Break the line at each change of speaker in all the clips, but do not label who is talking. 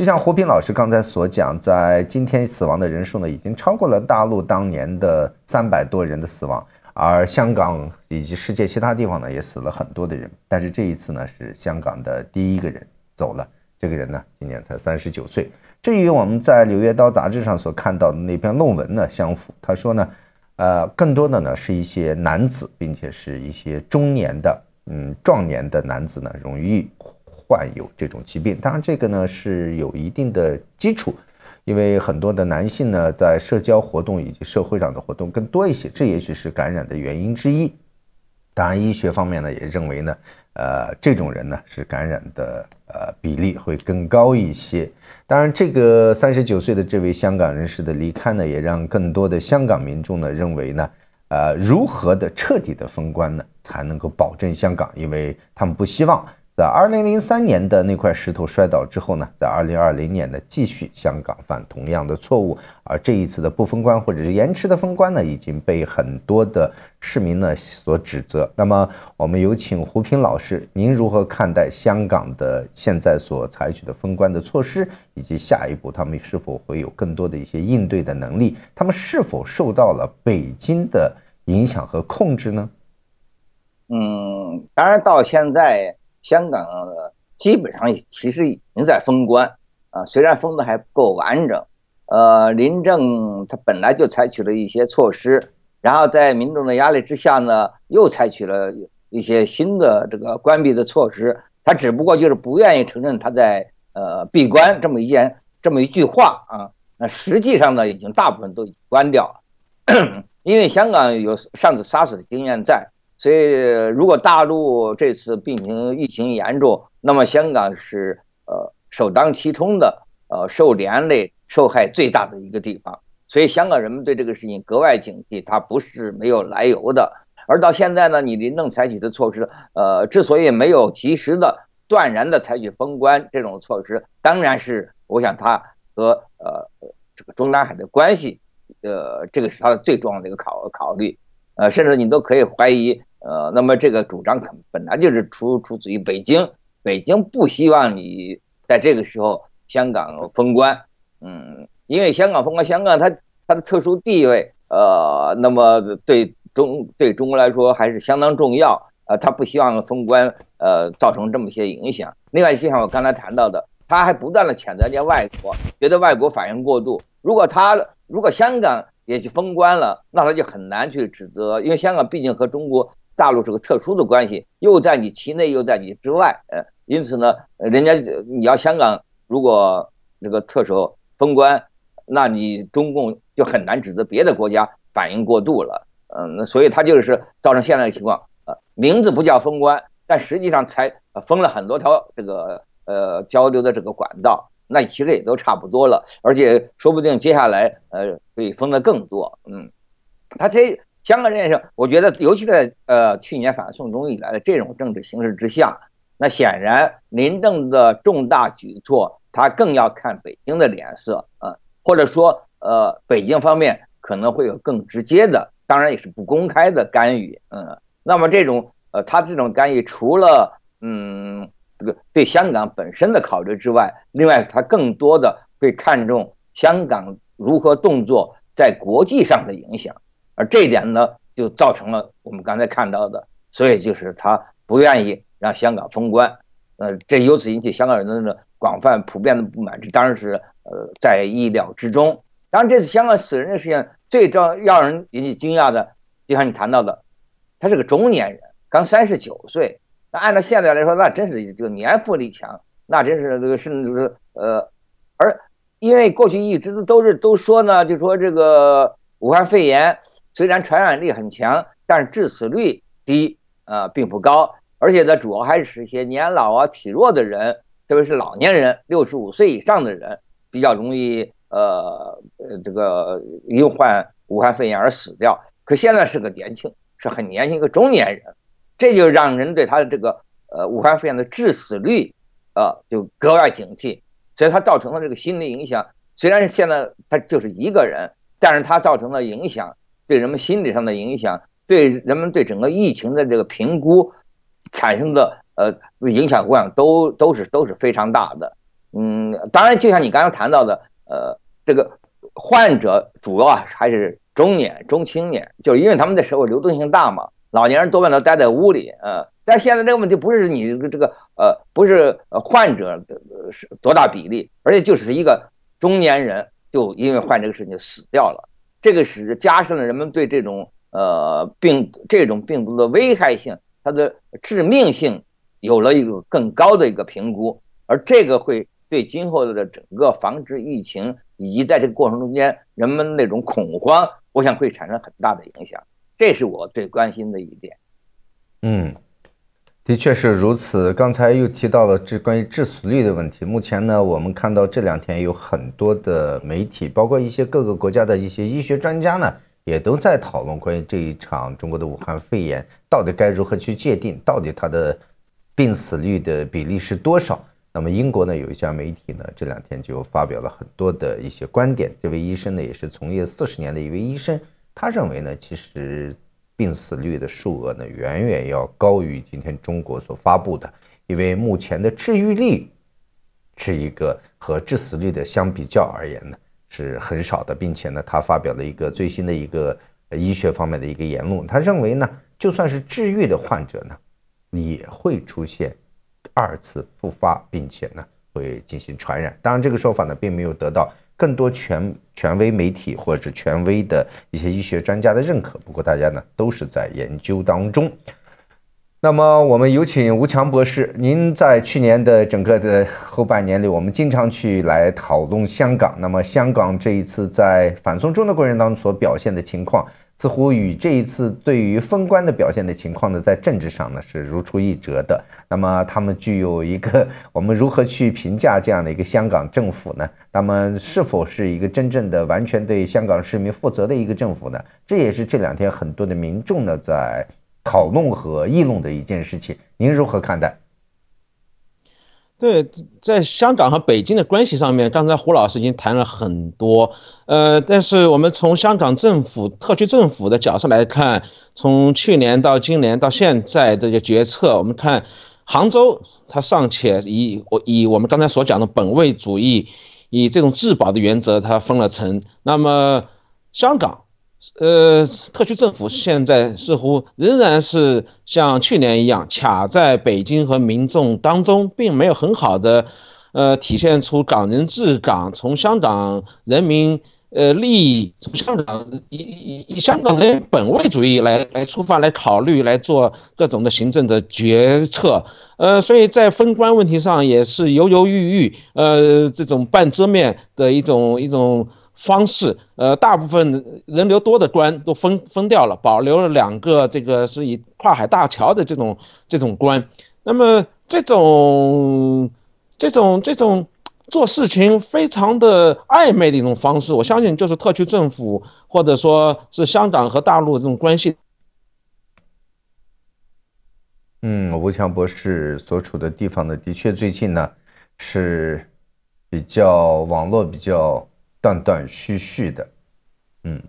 就像胡平老师刚才所讲，在今天死亡的人数呢，已经超过了大陆当年的三百多人的死亡，而香港以及世界其他地方呢，也死了很多的人。但是这一次呢，是香港的第一个人走了。这个人呢，今年才三十九岁，这与我们在《柳叶刀》杂志上所看到的那篇论文呢相符。他说呢，呃，更多的呢是一些男子，并且是一些中年的、嗯壮年的男子呢，容易。患有这种疾病，当然这个呢是有一定的基础，因为很多的男性呢在社交活动以及社会上的活动更多一些，这也许是感染的原因之一。当然，医学方面呢也认为呢，呃，这种人呢是感染的呃比例会更高一些。当然，这个三十九岁的这位香港人士的离开呢，也让更多的香港民众呢认为呢，呃，如何的彻底的封关呢，才能够保证香港？因为他们不希望。在二零零三年的那块石头摔倒之后呢，在二零二零年呢，继续香港犯同样的错误，而这一次的不封关或者是延迟的封关呢，已经被很多的市民呢所指责。那么，我们有请胡平老师，您如何看待香港的现在所采取的封关的措施，以及下一步他们是否会有更多的一些应对的能力？他们是否受到了北京的影响和控制呢？
嗯，当然到现在。香港基本上也其实已经在封关啊，虽然封得还不够完整，呃，林郑他本来就采取了一些措施，然后在民众的压力之下呢，又采取了一些新的这个关闭的措施，他只不过就是不愿意承认他在呃闭关这么一件这么一句话啊，那实际上呢，已经大部分都已经关掉了，因为香港有上次杀死的经验在。所以，如果大陆这次病情疫情严重，那么香港是呃首当其冲的，呃受连累、受害最大的一个地方。所以，香港人们对这个事情格外警惕，它不是没有来由的。而到现在呢，你林郑采取的措施，呃，之所以没有及时的断然的采取封关这种措施，当然是我想它和呃这个中南海的关系，呃，这个是它的最重要的一个考考虑。呃，甚至你都可以怀疑。呃，那么这个主张本来就是出出自于北京。北京不希望你在这个时候香港封关，嗯，因为香港封关，香港它它的特殊地位，呃，那么对中对中国来说还是相当重要呃，他不希望封关，呃，造成这么些影响。另外，就像我刚才谈到的，他还不断的谴责人家外国，觉得外国反应过度。如果他如果香港也去封关了，那他就很难去指责，因为香港毕竟和中国。大陆是个特殊的关系，又在你其内，又在你之外，呃，因此呢，人家你要香港，如果这个特首封关，那你中共就很难指责别的国家反应过度了，嗯，所以他就是造成现在的情况，呃，名字不叫封关，但实际上才封了很多条这个呃交流的这个管道，那其实也都差不多了，而且说不定接下来呃会封的更多，嗯，他这。香港这件事，我觉得尤其在呃去年反送中以来的这种政治形势之下，那显然林郑的重大举措，他更要看北京的脸色，呃，或者说呃北京方面可能会有更直接的，当然也是不公开的干预，嗯，那么这种呃他这种干预，除了嗯这个对香港本身的考虑之外，另外他更多的会看重香港如何动作在国际上的影响。而这一点呢，就造成了我们刚才看到的，所以就是他不愿意让香港封关，呃，这由此引起香港人的广泛、普遍的不满，这当然是呃在意料之中。当然，这次香港死人的事件，最让让人引起惊讶的，就像你谈到的，他是个中年人，刚三十九岁，那按照现在来说，那真是这个年富力强，那真是这个甚至是呃，而因为过去一直都都是都说呢，就说这个武汉肺炎。虽然传染力很强，但是致死率低，呃，并不高，而且呢，主要还是些年老啊、体弱的人，特别是老年人，六十五岁以上的人比较容易，呃，呃这个因患武汉肺炎而死掉。可现在是个年轻，是很年轻一个中年人，这就让人对他的这个，呃，武汉肺炎的致死率，呃，就格外警惕。所以，他造成了这个心理影响，虽然现在他就是一个人，但是他造成的影响。对人们心理上的影响，对人们对整个疫情的这个评估产生的呃影响，我想都都是都是非常大的。嗯，当然，就像你刚刚谈到的，呃，这个患者主要还是中年、中青年，就是因为他们的社会流动性大嘛。老年人多半都待在屋里，嗯。但现在这个问题不是你这个呃，不是患者的是多大比例，而且就是一个中年人就因为患这个事情死掉了。这个是加深了人们对这种呃病、这种病毒的危害性、它的致命性有了一个更高的一个评估，而这个会对今后的整个防治疫情以及在这个过程中间人们那种恐慌，我想会产生很大的影响。这是我最关心的一点。
嗯。的确是如此。刚才又提到了这关于致死率的问题。目前呢，我们看到这两天有很多的媒体，包括一些各个国家的一些医学专家呢，也都在讨论关于这一场中国的武汉肺炎到底该如何去界定，到底它的病死率的比例是多少。那么英国呢，有一家媒体呢，这两天就发表了很多的一些观点。这位医生呢，也是从业四十年的一位医生，他认为呢，其实。病死率的数额呢，远远要高于今天中国所发布的，因为目前的治愈率是一个和致死率的相比较而言呢，是很少的，并且呢，他发表了一个最新的一个医学方面的一个言论，他认为呢，就算是治愈的患者呢，也会出现二次复发，并且呢，会进行传染。当然，这个说法呢，并没有得到。更多权权威媒体或者权威的一些医学专家的认可。不过大家呢都是在研究当中。那么我们有请吴强博士，您在去年的整个的后半年里，我们经常去来讨论香港。那么香港这一次在反送中的过程当中所表现的情况。似乎与这一次对于封关的表现的情况呢，在政治上呢是如出一辙的。那么，他们具有一个我们如何去评价这样的一个香港政府呢？那么，是否是一个真正的完全对香港市民负责的一个政府呢？这也是这两天很多的民众呢在讨论和议论的一件事情。您如何看待？
对，在香港和北京的关系上面，刚才胡老师已经谈了很多，呃，但是我们从香港政府、特区政府的角色来看，从去年到今年到现在，这个决策，我们看，杭州它尚且以我以我们刚才所讲的本位主义，以这种自保的原则，它分了层，那么香港。呃，特区政府现在似乎仍然是像去年一样卡在北京和民众当中，并没有很好的，呃，体现出港人治港，从香港人民呃利益，从香港以以以香港人本位主义来来出发来考虑来做各种的行政的决策，呃，所以在分官问题上也是犹犹豫豫，呃，这种半遮面的一种一种。方式，呃，大部分人流多的关都封封掉了，保留了两个，这个是以跨海大桥的这种这种关。那么这种这种这种做事情非常的暧昧的一种方式，我相信就是特区政府或者说是香港和大陆这种关系。
嗯，吴强博士所处的地方呢，的确最近呢是比较网络比较。断断续续的，嗯，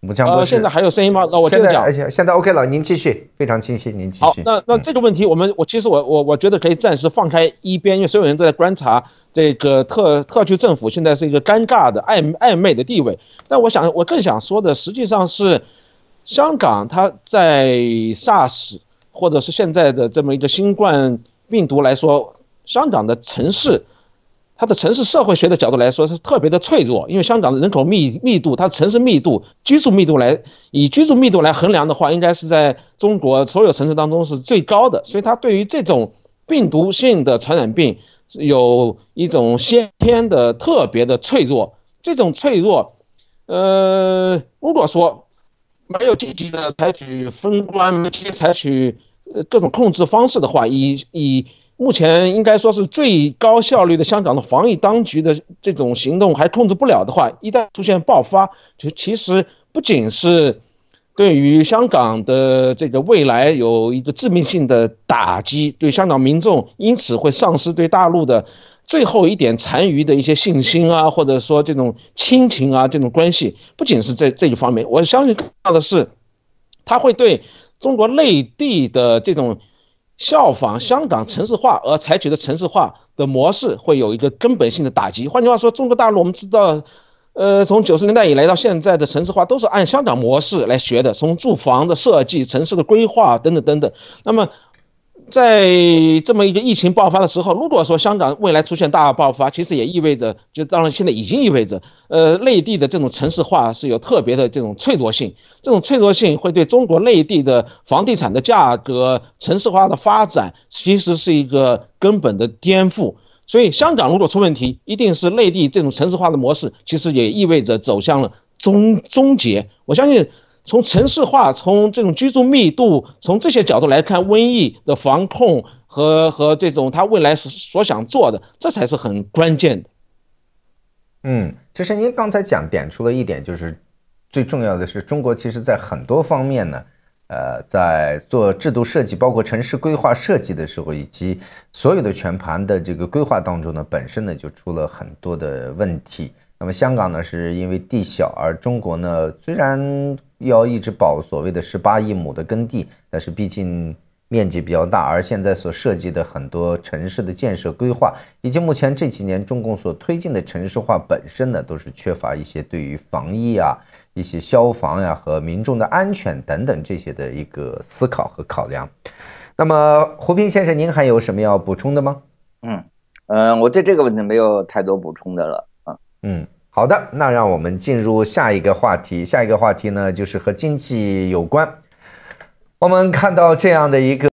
目前不现在还有
声音吗？那我现在讲，而
且现在 OK 了，您继续，非常清晰，您继续。好，那
那这个问题，我们我其实我我我觉得可以暂时放开一边，因为所有人都在观察这个特特区政府现在是一个尴尬的暧暧昧的地位。但我想，我更想说的实际上是香港，它在 SARS 或者是现在的这么一个新冠病毒来说，香港的城市。它的城市社会学的角度来说是特别的脆弱，因为香港的人口密密度，它城市密度、居住密度来以居住密度来衡量的话，应该是在中国所有城市当中是最高的，所以它对于这种病毒性的传染病有一种先天的特别的脆弱。这种脆弱，呃，如果说没有积极的采取封关、采取各种控制方式的话，以以。目前应该说是最高效率的香港的防疫当局的这种行动还控制不了的话，一旦出现爆发，就其实不仅是对于香港的这个未来有一个致命性的打击，对香港民众因此会丧失对大陆的最后一点残余的一些信心啊，或者说这种亲情啊这种关系，不仅是这这一方面，我相信的是，它会对中国内地的这种。效仿香港城市化而采取的城市化的模式，会有一个根本性的打击。换句话说，中国大陆我们知道，呃，从九十年代以来到现在的城市化，都是按香港模式来学的，从住房的设计、城市的规划等等等等。那么，在这么一个疫情爆发的时候，如果说香港未来出现大爆发，其实也意味着，就当然现在已经意味着，呃，内地的这种城市化是有特别的这种脆弱性，这种脆弱性会对中国内地的房地产的价格、城市化的发展，其实是一个根本的颠覆。所以，香港如果出问题，一定是内地这种城市化的模式，其实也意味着走向了终终结。我相信。从城市化、从这种居住密度、从这些角度来看，瘟疫的防控和和这种他未来所想做的，这才是很关键的。嗯，其实您刚才讲点出了一点，就是最重
要的是，中国其实在很多方面呢，呃，在做制度设计、包括城市规划设计的时候，以及所有的全盘的这个规划当中呢，本身呢就出了很多的问题。那么香港呢是因为地小，而中国呢虽然。要一直保所谓的十八亿亩的耕地，但是毕竟面积比较大，而现在所涉及的很多城市的建设规划，以及目前这几年中共所推进的城市化本身呢，都是缺乏一些对于防疫啊、一些消防呀和民众的安全等等这些的一个思考和考量。那么胡斌先生，您还有什么要补充的吗？
嗯，呃，我对这个问题没有太多补充的了啊。
嗯。好的，那让我们进入下一个话题。下一个话题呢，就是和经济有关。我们看到这样的一个。